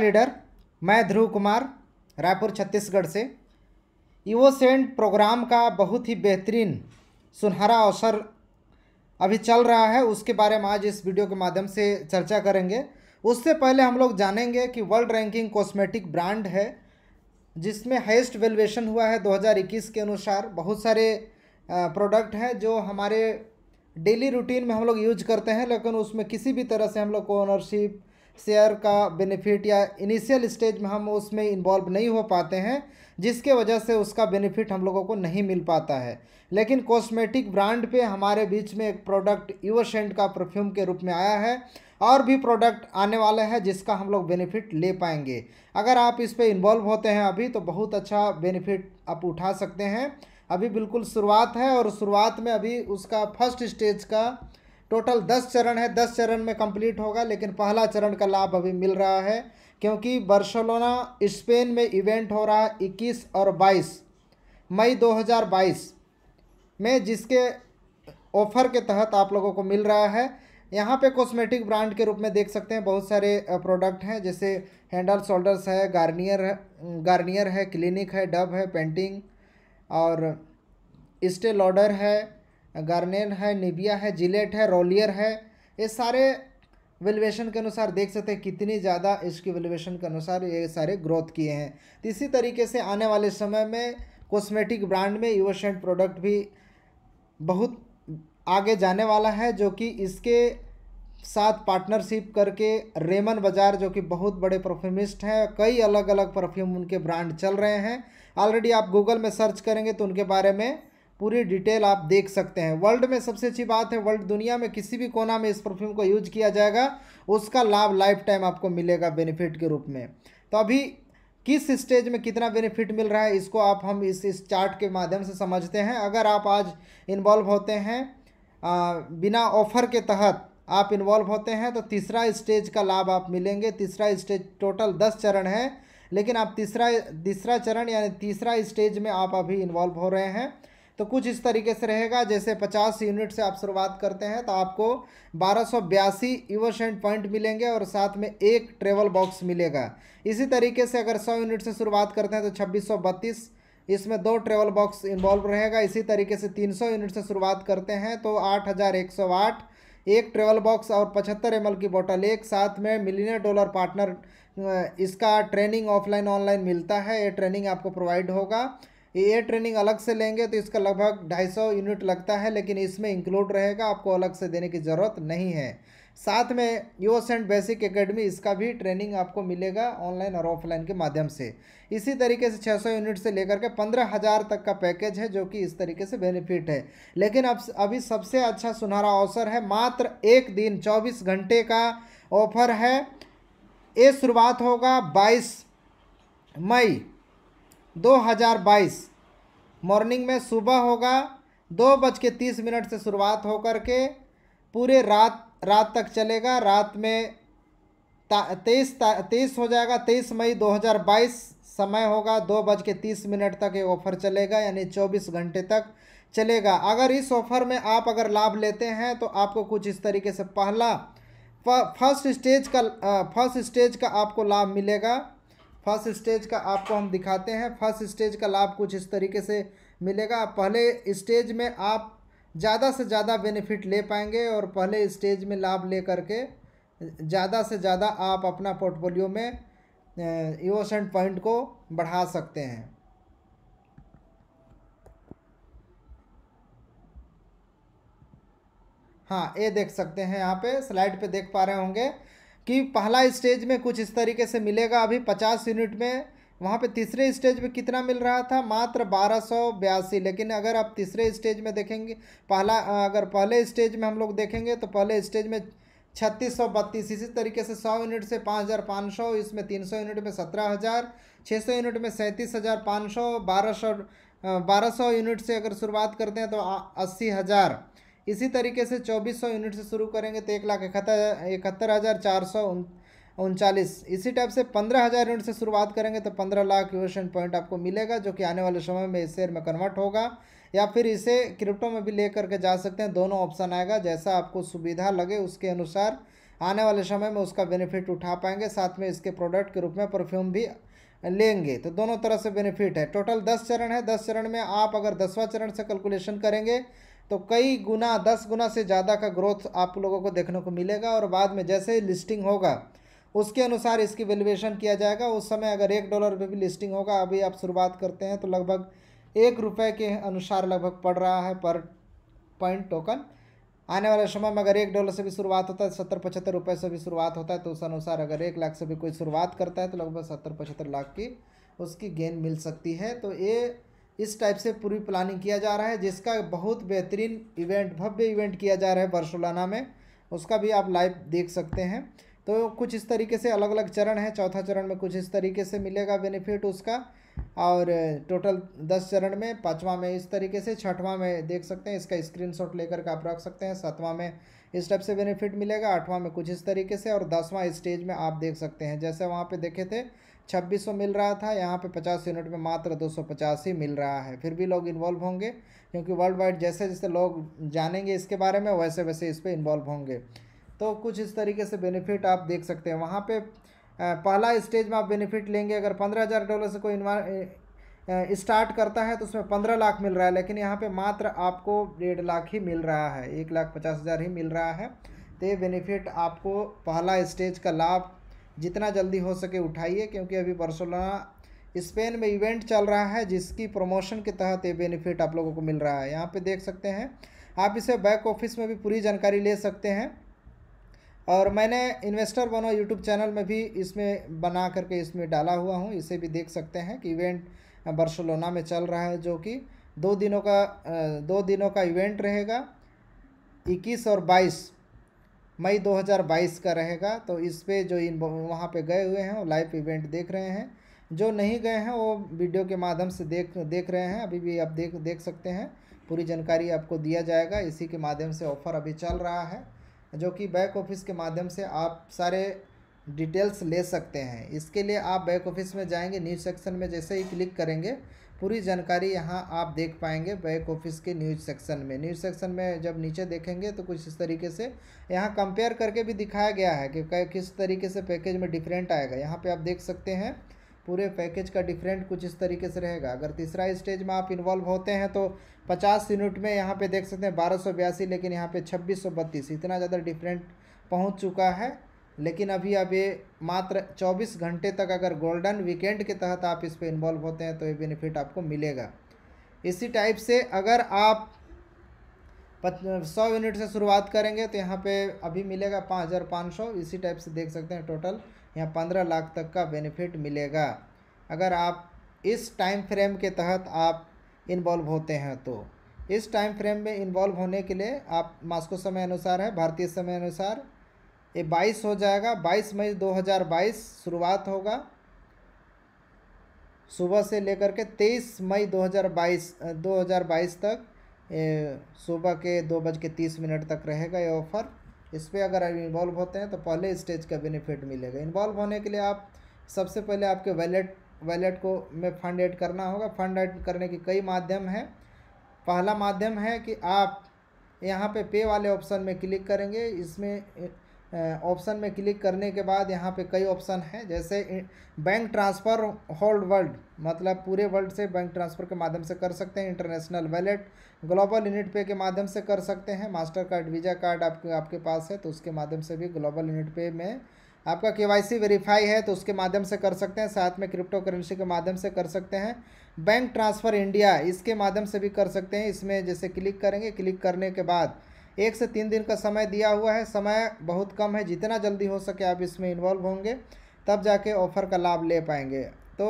leader मैं ध्रुव कुमार रायपुर छत्तीसगढ़ से evo Saint programme का बहुत ही बेहतरीन सुनहरा अवसर अभी चल रहा है उसके बारे में आज इस वीडियो के माध्यम से चर्चा करेंगे उससे पहले हम लोग जानेंगे कि वर्ल्ड रैंकिंग कॉस्मेटिक ब्रांड है जिसमें हाइस्ट वेलुएशन हुआ है 2021 के अनुसार बहुत सारे प्रोडक्ट हैं जो हमारे डेली रूटीन में हम लोग यूज करते हैं लेकिन उसमें किसी भी तरह से हम लोग को ओनरशिप शेयर का बेनिफिट या इनिशियल स्टेज में हम उसमें इन्वॉल्व नहीं हो पाते हैं जिसके वजह से उसका बेनिफिट हम लोगों को नहीं मिल पाता है लेकिन कॉस्मेटिक ब्रांड पे हमारे बीच में एक प्रोडक्ट यूवसेंट का परफ्यूम के रूप में आया है और भी प्रोडक्ट आने वाले हैं जिसका हम लोग बेनिफिट ले पाएंगे अगर आप इस पर इन्वॉल्व होते हैं अभी तो बहुत अच्छा बेनिफिट आप उठा सकते हैं अभी बिल्कुल शुरुआत है और शुरुआत में अभी उसका फर्स्ट स्टेज का टोटल दस चरण है दस चरण में कंप्लीट होगा लेकिन पहला चरण का लाभ अभी मिल रहा है क्योंकि बर्सोलोना स्पेन में इवेंट हो रहा है इक्कीस और बाईस मई 2022 में जिसके ऑफर के तहत आप लोगों को मिल रहा है यहाँ पे कॉस्मेटिक ब्रांड के रूप में देख सकते हैं बहुत सारे प्रोडक्ट हैं जैसे हैंडल शोल्डर्स है गार्नियर है गार्नियर है क्लिनिक है डब है पेंटिंग और इस्टे लॉडर है गार्नेन है निबिया है जिलेट है रोलियर है ये सारे वेलुएशन के अनुसार देख सकते हैं कितनी ज़्यादा इसकी वेलुएशन के अनुसार ये सारे ग्रोथ किए हैं तो इसी तरीके से आने वाले समय में कॉस्मेटिक ब्रांड में यूवशेंट प्रोडक्ट भी बहुत आगे जाने वाला है जो कि इसके साथ पार्टनरशिप करके रेमन बाजार जो कि बहुत बड़े परफ्यूमिस्ट हैं कई अलग अलग परफ्यूम उनके ब्रांड चल रहे हैं ऑलरेडी आप गूगल में सर्च करेंगे तो उनके बारे में पूरी डिटेल आप देख सकते हैं वर्ल्ड में सबसे अच्छी बात है वर्ल्ड दुनिया में किसी भी कोना में इस परफ्यूम को यूज किया जाएगा उसका लाभ लाइफ टाइम आपको मिलेगा बेनिफिट के रूप में तो अभी किस स्टेज में कितना बेनिफिट मिल रहा है इसको आप हम इस इस चार्ट के माध्यम से समझते हैं अगर आप आज इन्वॉल्व होते हैं आ, बिना ऑफर के तहत आप इन्वॉल्व होते हैं तो तीसरा स्टेज का लाभ आप मिलेंगे तीसरा स्टेज टोटल दस चरण है लेकिन आप तीसरा तीसरा चरण यानी तीसरा स्टेज में आप अभी इन्वॉल्व हो रहे हैं तो कुछ इस तरीके से रहेगा जैसे 50 यूनिट से आप शुरुआत करते हैं तो आपको बारह सौ बयासी इवोसेंट पॉइंट मिलेंगे और साथ में एक ट्रेवल बॉक्स मिलेगा इसी तरीके से अगर 100 यूनिट से शुरुआत करते हैं तो छब्बीस सौ बत्तीस इसमें दो ट्रेवल बॉक्स इन्वॉल्व रहेगा इसी तरीके से 300 यूनिट से शुरुआत करते हैं तो 8108 एक ट्रेवल बॉक्स और 75 एम की बोतल एक साथ में मिलीनियर डॉलर पार्टनर इसका ट्रेनिंग ऑफलाइन ऑनलाइन मिलता है ये ट्रेनिंग आपको प्रोवाइड होगा ये ट्रेनिंग अलग से लेंगे तो इसका लगभग ढाई सौ यूनिट लगता है लेकिन इसमें इंक्लूड रहेगा आपको अलग से देने की ज़रूरत नहीं है साथ में यूस एंड बेसिक एकेडमी इसका भी ट्रेनिंग आपको मिलेगा ऑनलाइन और ऑफलाइन के माध्यम से इसी तरीके से 600 यूनिट से लेकर के पंद्रह हज़ार तक का पैकेज है जो कि इस तरीके से बेनिफिट है लेकिन अब अभी सबसे अच्छा सुनहरा अवसर है मात्र एक दिन चौबीस घंटे का ऑफर है ये शुरुआत होगा बाईस मई 2022 मॉर्निंग में सुबह होगा दो बज के तीस मिनट से शुरुआत होकर के पूरे रात रात तक चलेगा रात में तेईस तेईस हो जाएगा तेईस मई 2022 समय होगा दो बज के तीस मिनट तक ये ऑफ़र चलेगा यानी चौबीस घंटे तक चलेगा अगर इस ऑफ़र में आप अगर लाभ लेते हैं तो आपको कुछ इस तरीके से पहला फर्स्ट स्टेज का फर्स्ट स्टेज का आपको लाभ मिलेगा फर्स्ट स्टेज का आपको हम दिखाते हैं फर्स्ट स्टेज का लाभ कुछ इस तरीके से मिलेगा पहले स्टेज में आप ज़्यादा से ज़्यादा बेनिफिट ले पाएंगे और पहले स्टेज में लाभ ले करके ज़्यादा से ज़्यादा आप अपना पोर्टफोलियो में इवोसेंट पॉइंट को बढ़ा सकते हैं हाँ ये देख सकते हैं यहाँ पे स्लाइड पे देख पा रहे होंगे कि पहला स्टेज में कुछ इस तरीके से मिलेगा अभी पचास यूनिट में वहाँ पे तीसरे स्टेज में कितना मिल रहा था मात्र बारह सौ बयासी लेकिन अगर आप तीसरे स्टेज में देखेंगे पहला अगर पहले स्टेज में हम लोग देखेंगे तो पहले स्टेज में छत्तीस सौ बत्तीस इसी तरीके से सौ यूनिट से पाँच हज़ार पाँच सौ इसमें तीन सौ यूनिट में सत्रह हज़ार छः सौ यूनिट में सैंतीस हज़ार पाँच सौ बारह सौ बारह सौ यूनिट से अगर शुरुआत करते हैं तो अस्सी हज़ार इसी तरीके से 2400 यूनिट से शुरू करेंगे तो एक लाख इकहत्तर इकहत्तर हज़ार चार सौ उनचालीस इसी टाइप से पंद्रह हज़ार यूनिट से शुरुआत करेंगे तो पंद्रह लाख यूशन पॉइंट आपको मिलेगा जो कि आने वाले समय में इस शेयर में कन्वर्ट होगा या फिर इसे क्रिप्टो में भी ले करके जा सकते हैं दोनों ऑप्शन आएगा जैसा आपको सुविधा लगे उसके अनुसार आने वाले समय में उसका बेनिफिट उठा पाएंगे साथ में इसके प्रोडक्ट के रूप में परफ्यूम भी लेंगे तो दोनों तरह से बेनिफिट है टोटल दस चरण है दस चरण में आप अगर दसवा चरण से कैलकुलेशन करेंगे तो कई गुना दस गुना से ज़्यादा का ग्रोथ आप लोगों को देखने को मिलेगा और बाद में जैसे ही लिस्टिंग होगा उसके अनुसार इसकी वैल्यूएशन किया जाएगा उस समय अगर एक डॉलर पर भी लिस्टिंग होगा अभी आप शुरुआत करते हैं तो लगभग एक रुपये के अनुसार लगभग पड़ रहा है पर पॉइंट टोकन आने वाले समय में अगर एक डॉलर से भी शुरुआत होता है सत्तर पचहत्तर रुपये से भी शुरुआत होता है तो उस अनुसार अगर एक लाख से भी कोई शुरुआत करता है तो लगभग सत्तर पचहत्तर लाख की उसकी गेंद मिल सकती है तो ये इस टाइप से पूरी प्लानिंग किया जा रहा है जिसका बहुत बेहतरीन इवेंट भव्य इवेंट किया जा रहा है बर्सोलाना में उसका भी आप लाइव देख सकते हैं तो कुछ इस तरीके से अलग अलग चरण है चौथा चरण में कुछ इस तरीके से मिलेगा बेनिफिट उसका और टोटल दस चरण में पाँचवा में इस तरीके से छठवां में देख सकते हैं इसका स्क्रीनशॉट लेकर के आप रख सकते हैं सातवां में इस टाइप से बेनिफिट मिलेगा आठवां में कुछ इस तरीके से और दसवां स्टेज में आप देख सकते हैं जैसे वहाँ पे देखे थे छब्बीस सौ मिल रहा था यहाँ पे पचास यूनिट में मात्र दो सौ ही मिल रहा है फिर भी लोग इन्वॉल्व होंगे क्योंकि वर्ल्ड वाइड जैसे जैसे लोग जानेंगे इसके बारे में वैसे वैसे इस पर इन्वॉल्व होंगे तो कुछ इस तरीके से बेनिफिट आप देख सकते हैं वहाँ पे पहला स्टेज में आप बेनिफिट लेंगे अगर पंद्रह हज़ार डॉलर से कोई स्टार्ट करता है तो उसमें पंद्रह लाख मिल रहा है लेकिन यहाँ पे मात्र आपको डेढ़ लाख ही मिल रहा है एक लाख पचास हज़ार ही मिल रहा है तो ये बेनिफिट आपको पहला स्टेज का लाभ जितना जल्दी हो सके उठाइए क्योंकि अभी बार्सोलोना स्पेन में इवेंट चल रहा है जिसकी प्रमोशन के तहत ये बेनिफिट आप लोगों को मिल रहा है यहाँ पे देख सकते हैं आप इसे बैक ऑफिस में भी पूरी जानकारी ले सकते हैं और मैंने इन्वेस्टर बनो यूट्यूब चैनल में भी इसमें बना करके इसमें डाला हुआ हूँ इसे भी देख सकते हैं कि इवेंट बार्सोलोना में चल रहा है जो कि दो दिनों का दो दिनों का इवेंट रहेगा इक्कीस और बाईस मई 2022 का रहेगा तो इस पर जो इन वहाँ पे गए हुए हैं वो लाइव इवेंट देख रहे हैं जो नहीं गए हैं वो वीडियो के माध्यम से देख देख रहे हैं अभी भी आप देख देख सकते हैं पूरी जानकारी आपको दिया जाएगा इसी के माध्यम से ऑफ़र अभी चल रहा है जो कि बैक ऑफिस के माध्यम से आप सारे डिटेल्स ले सकते हैं इसके लिए आप बैक ऑफिस में जाएंगे न्यूज सेक्शन में जैसे ही क्लिक करेंगे पूरी जानकारी यहाँ आप देख पाएंगे बैक ऑफिस के न्यूज सेक्शन में न्यूज सेक्शन में जब नीचे देखेंगे तो कुछ इस तरीके से यहाँ कंपेयर करके भी दिखाया गया है कि किस तरीके से पैकेज में डिफरेंट आएगा यहाँ पे आप देख सकते हैं पूरे पैकेज का डिफरेंट कुछ इस तरीके से रहेगा अगर तीसरा स्टेज में आप इन्वॉल्व होते हैं तो 50 यूनिट में यहाँ पे देख सकते हैं बारह लेकिन यहाँ पे छब्बीस इतना ज़्यादा डिफरेंट पहुँच चुका है लेकिन अभी अब ये मात्र 24 घंटे तक अगर गोल्डन वीकेंड के तहत आप इस पर इन्वॉल्व होते हैं तो ये बेनिफिट आपको मिलेगा इसी टाइप से अगर आप सौ यूनिट से शुरुआत करेंगे तो यहाँ पे अभी मिलेगा पाँच हज़ार पाँच सौ इसी टाइप से देख सकते हैं टोटल यहाँ पंद्रह लाख तक का बेनिफिट मिलेगा अगर आप इस टाइम फ्रेम के तहत आप इन्वॉल्व होते हैं तो इस टाइम फ्रेम में इन्वॉल्व होने के लिए आप मास्को समय अनुसार है भारतीय समय अनुसार ये बाईस हो जाएगा बाईस मई दो हज़ार बाईस शुरुआत होगा सुबह से लेकर के तेईस मई दो हज़ार बाईस दो हज़ार बाईस तक सुबह के दो बज के तीस मिनट तक रहेगा ये ऑफ़र इस पर अगर आप इन्वॉल्व होते हैं तो पहले स्टेज का बेनिफिट मिलेगा इन्वॉल्व होने के लिए आप सबसे पहले आपके वैलेट वैलेट को में फंड ऐड करना होगा फंड ऐड करने के कई माध्यम हैं पहला माध्यम है कि आप यहाँ पे पे वाले ऑप्शन में क्लिक करेंगे इसमें ऑप्शन में क्लिक करने के बाद यहाँ पे कई ऑप्शन हैं जैसे बैंक ट्रांसफ़र होल्ड वर्ल्ड मतलब पूरे वर्ल्ड से बैंक ट्रांसफ़र के माध्यम से कर सकते हैं इंटरनेशनल वैलेट ग्लोबल यूनिट पे के माध्यम से कर सकते हैं मास्टर कार्ड वीज़ा कार्ड आपके आपके पास है तो उसके माध्यम से भी ग्लोबल यूनिट पे में आपका के वेरीफाई है तो उसके माध्यम से कर सकते हैं साथ में क्रिप्टो करेंसी के माध्यम से कर सकते हैं बैंक ट्रांसफ़र इंडिया इसके माध्यम से भी कर सकते हैं इसमें जैसे क्लिक करेंगे क्लिक करने के बाद एक से तीन दिन का समय दिया हुआ है समय बहुत कम है जितना जल्दी हो सके आप इसमें इन्वॉल्व होंगे तब जाके ऑफ़र का लाभ ले पाएंगे तो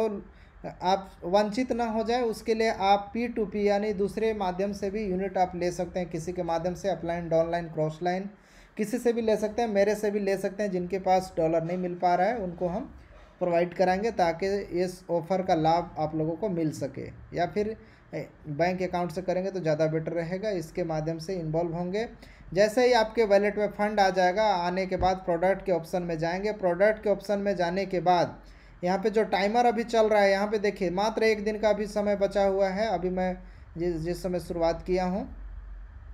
आप वंचित ना हो जाए उसके लिए आप पी टू पी यानी दूसरे माध्यम से भी यूनिट आप ले सकते हैं किसी के माध्यम से अपलाइन डाउनलाइन क्रॉस लाइन किसी से भी ले सकते हैं मेरे से भी ले सकते हैं जिनके पास डॉलर नहीं मिल पा रहा है उनको हम प्रोवाइड कराएंगे ताकि इस ऑफ़र का लाभ आप लोगों को मिल सके या फिर बैंक अकाउंट से करेंगे तो ज़्यादा बेटर रहेगा इसके माध्यम से इन्वॉल्व होंगे जैसे ही आपके वैलेट में फंड आ जाएगा आने के बाद प्रोडक्ट के ऑप्शन में जाएंगे प्रोडक्ट के ऑप्शन में जाने के बाद यहाँ पे जो टाइमर अभी चल रहा है यहाँ पे देखिए मात्र एक दिन का अभी समय बचा हुआ है अभी मैं जिस जिस समय शुरुआत किया हूँ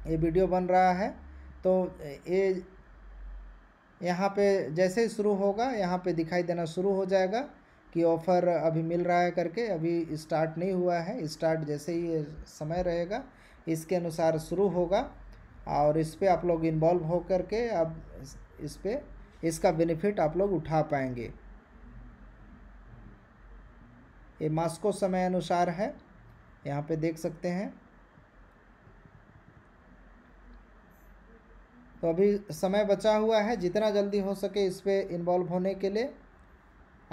ये वीडियो बन रहा है तो ये यहाँ पे जैसे ही शुरू होगा यहाँ पे दिखाई देना शुरू हो जाएगा कि ऑफ़र अभी मिल रहा है करके अभी स्टार्ट नहीं हुआ है स्टार्ट जैसे ही समय रहेगा इसके अनुसार शुरू होगा और इस पर आप लोग इन्वॉल्व हो करके अब इस पर इसका बेनिफिट आप लोग उठा पाएंगे ये मास्को समय अनुसार है यहाँ पे देख सकते हैं तो अभी समय बचा हुआ है जितना जल्दी हो सके इस पर इन्वॉल्व होने के लिए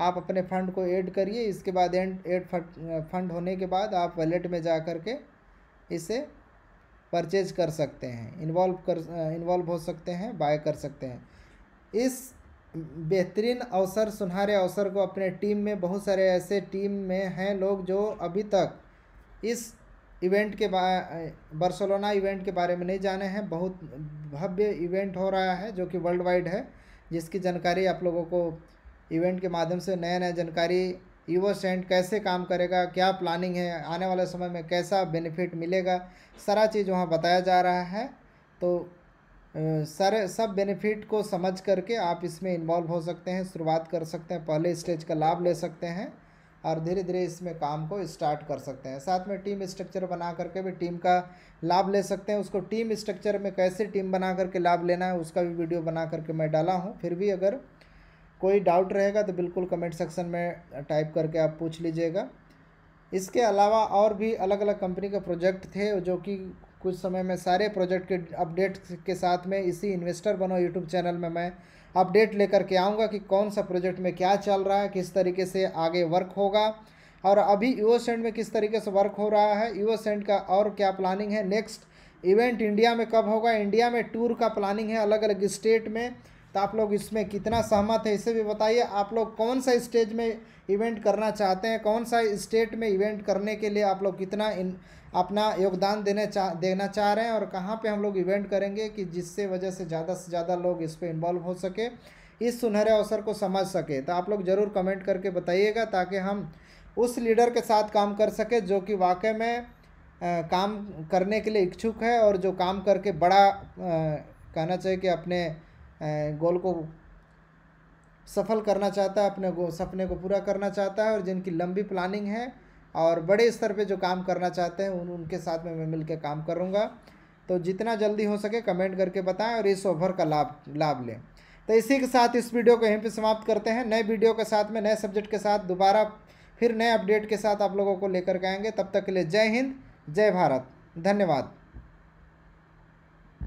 आप अपने फंड को ऐड करिए इसके बाद एंड एड फंड होने के बाद आप वैलेट में जा कर के इसे परचेज कर सकते हैं इन्वॉल्व कर इन्वॉल्व हो सकते हैं बाय कर सकते हैं इस बेहतरीन अवसर सुनहरे अवसर को अपने टीम में बहुत सारे ऐसे टीम में हैं लोग जो अभी तक इस इवेंट के बार्सोलोना इवेंट के बारे में नहीं जाने हैं बहुत भव्य इवेंट हो रहा है जो कि वर्ल्ड वाइड है जिसकी जानकारी आप लोगों को इवेंट के माध्यम से नया नया जानकारी ईवो सेंट कैसे काम करेगा क्या प्लानिंग है आने वाले समय में कैसा बेनिफिट मिलेगा सारा चीज़ वहाँ बताया जा रहा है तो सारे सब बेनिफिट को समझ करके आप इसमें इन्वॉल्व हो सकते हैं शुरुआत कर सकते हैं पहले स्टेज का लाभ ले सकते हैं और धीरे धीरे इसमें काम को स्टार्ट कर सकते हैं साथ में टीम स्ट्रक्चर बना करके भी टीम का लाभ ले सकते हैं उसको टीम स्ट्रक्चर में कैसे टीम बना करके लाभ लेना है उसका भी वीडियो बना करके मैं डाला हूँ फिर भी अगर कोई डाउट रहेगा तो बिल्कुल कमेंट सेक्शन में टाइप करके आप पूछ लीजिएगा इसके अलावा और भी अलग अलग कंपनी के प्रोजेक्ट थे जो कि कुछ समय में सारे प्रोजेक्ट के अपडेट के साथ में इसी इन्वेस्टर बनो यूट्यूब चैनल में मैं अपडेट लेकर के आऊँगा कि कौन सा प्रोजेक्ट में क्या चल रहा है किस तरीके से आगे वर्क होगा और अभी यू में किस तरीके से वर्क हो रहा है यू का और क्या प्लानिंग है नेक्स्ट इवेंट इंडिया में कब होगा इंडिया में टूर का प्लानिंग है अलग अलग स्टेट में तो आप लोग इसमें कितना सहमत है इसे भी बताइए आप लोग कौन सा स्टेज में इवेंट करना चाहते हैं कौन सा स्टेट में इवेंट करने के लिए आप लोग कितना इन अपना योगदान देने चाह देना चाह रहे हैं और कहाँ पे हम लोग इवेंट करेंगे कि जिससे वजह से ज़्यादा से ज़्यादा लोग इस पर इन्वॉल्व हो सके इस सुनहरे अवसर को समझ सके तो आप लोग ज़रूर कमेंट करके बताइएगा ताकि हम उस लीडर के साथ काम कर सके जो कि वाकई में आ, काम करने के लिए इच्छुक है और जो काम करके बड़ा आ, कहना चाहिए कि अपने गोल को सफल करना चाहता है अपने सपने को पूरा करना चाहता है और जिनकी लंबी प्लानिंग है और बड़े स्तर पे जो काम करना चाहते हैं उन उनके साथ में मैं मिलकर काम करूँगा तो जितना जल्दी हो सके कमेंट करके बताएं और इस ऑफर का लाभ लाभ लें तो इसी के साथ इस वीडियो को यहीं पे समाप्त करते हैं नए वीडियो के साथ में नए सब्जेक्ट के साथ दोबारा फिर नए अपडेट के साथ आप लोगों को लेकर के आएंगे तब तक के लिए जय हिंद जय भारत धन्यवाद